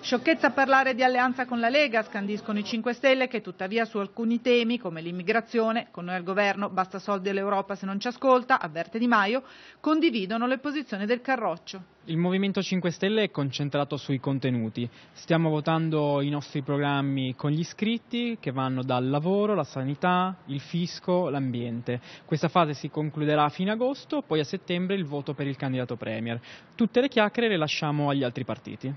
Sciocchezza parlare di alleanza con la Lega, scandiscono i 5 Stelle che tuttavia su alcuni temi, come l'immigrazione, con noi al governo basta soldi all'Europa se non ci ascolta, avverte Di Maio, condividono le posizioni del Carroccio. Il Movimento 5 Stelle è concentrato sui contenuti. Stiamo votando i nostri programmi con gli iscritti che vanno dal lavoro, la sanità, il fisco, l'ambiente. Questa fase si concluderà a fine agosto, poi a settembre il voto per il candidato Premier. Tutte le chiacchiere le lasciamo agli altri partiti.